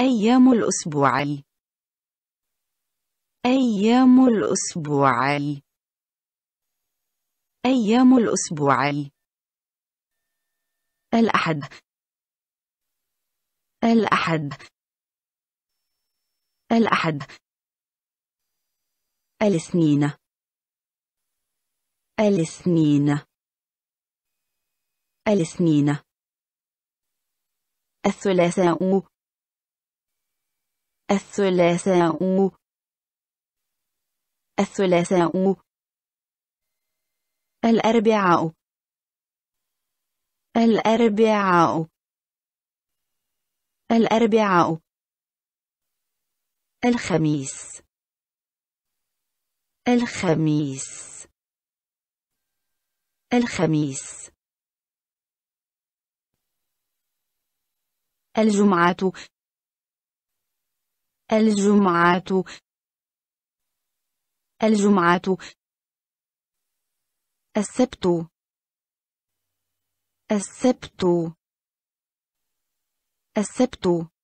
أيام الأسبوع أيام الأسبوع أيام الأسبوع الأحد الأحد الأحد الاثنين الاثنين الاثنين الثلاثاء الثلاثاء الثلاثاء الأربعاء الأربعاء الأربعاء الخميس الخميس الخميس الجمعة الجمعة الجمعة السبت السبت السبت